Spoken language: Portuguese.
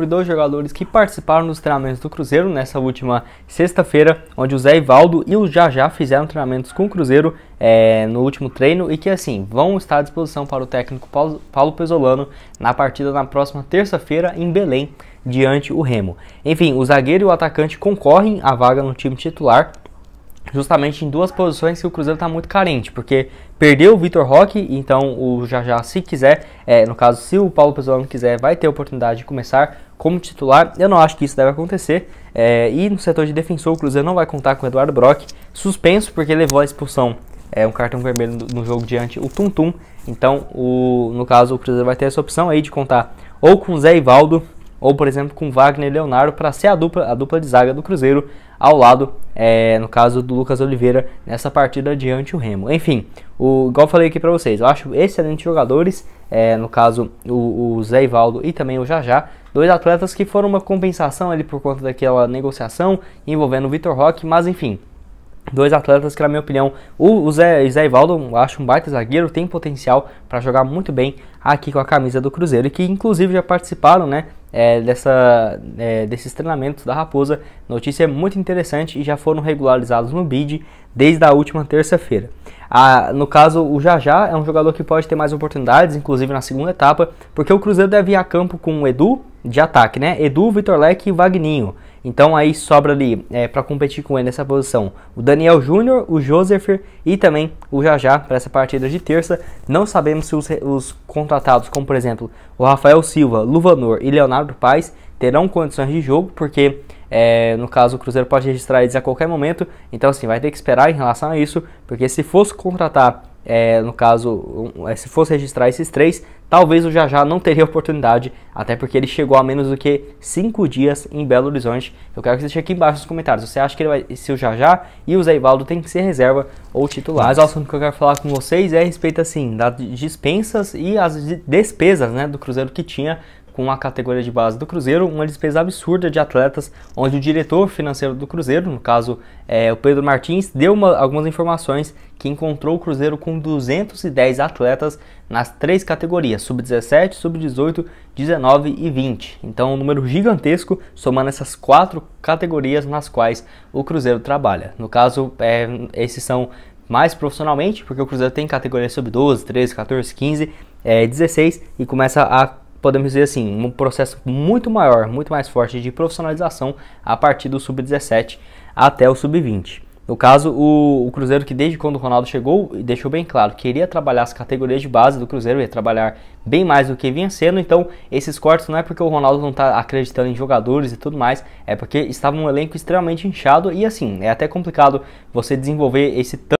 sobre dois jogadores que participaram dos treinamentos do Cruzeiro nessa última sexta-feira, onde o Zé Ivaldo e o Jajá fizeram treinamentos com o Cruzeiro é, no último treino e que assim vão estar à disposição para o técnico Paulo, Paulo Pesolano na partida na próxima terça-feira em Belém, diante o Remo. Enfim, o zagueiro e o atacante concorrem à vaga no time titular justamente em duas posições que o Cruzeiro está muito carente, porque perdeu o Vitor Roque, então o Jajá, se quiser, é, no caso, se o Paulo Pesolano quiser, vai ter a oportunidade de começar como titular. Eu não acho que isso deve acontecer. É, e no setor de defensor, o Cruzeiro não vai contar com o Eduardo Brock, suspenso porque levou a expulsão, é, um cartão vermelho no jogo diante o Tum Tum. Então, o, no caso, o Cruzeiro vai ter essa opção aí de contar ou com o Zé Ivaldo ou por exemplo com Wagner e Leonardo para ser a dupla, a dupla de zaga do Cruzeiro ao lado, é, no caso do Lucas Oliveira, nessa partida diante o Remo. Enfim, o, igual eu falei aqui para vocês, eu acho excelentes jogadores, é, no caso o, o Zé Ivaldo e também o Jajá, dois atletas que foram uma compensação ali por conta daquela negociação envolvendo o Vitor Roque, mas enfim, Dois atletas que, na minha opinião, o Zé, Zé Ivaldo, acho um baita zagueiro, tem potencial para jogar muito bem aqui com a camisa do Cruzeiro e que, inclusive, já participaram né, é, dessa, é, desses treinamentos da Raposa. Notícia muito interessante e já foram regularizados no BID desde a última terça-feira. Ah, no caso, o Jajá é um jogador que pode ter mais oportunidades, inclusive na segunda etapa, porque o Cruzeiro deve ir a campo com o Edu de ataque, né? Edu, Vitor Leque e Vagninho. Então aí sobra ali é, para competir com ele nessa posição o Daniel Júnior, o Joseph e também o Jajá para essa partida de terça. Não sabemos se os, os, contratados, como por exemplo o Rafael Silva, Luvanor e Leonardo Paes, terão condições de jogo, porque é, no caso o Cruzeiro pode registrar eles a qualquer momento. Então assim, vai ter que esperar em relação a isso, porque se fosse contratar é, no caso, é, se fosse registrar esses três, talvez o Jajá não teria oportunidade, até porque ele chegou a menos do que cinco dias em Belo Horizonte. Eu quero que você deixe aqui embaixo nos comentários, você acha que vai, se o Jajá e o Zé Ivaldo tem que ser reserva ou titular? Mas o assunto que eu quero falar com vocês é a respeito, assim, das dispensas e as despesas, né, do Cruzeiro que tinha com a categoria de base do Cruzeiro, uma despesa absurda de atletas, onde o diretor financeiro do Cruzeiro, no caso é, o Pedro Martins, deu uma, algumas informações que encontrou o Cruzeiro com 210 atletas nas três categorias, sub-17, sub-18, 19 e 20. Então, um número gigantesco, somando essas quatro categorias nas quais o Cruzeiro trabalha. No caso, é, esses são mais profissionalmente, porque o Cruzeiro tem categorias sub-12, 13, 14, 15, é, 16 e começa a podemos dizer assim, um processo muito maior, muito mais forte de profissionalização a partir do sub-17 até o sub-20. No caso, o, o, Cruzeiro que desde quando o Ronaldo chegou deixou bem claro que iria trabalhar as categorias de base do Cruzeiro, ia trabalhar bem mais do que vinha sendo, então esses cortes não é porque o Ronaldo não está acreditando em jogadores e tudo mais, é porque estava um elenco extremamente inchado e assim, é até complicado você desenvolver esse tanto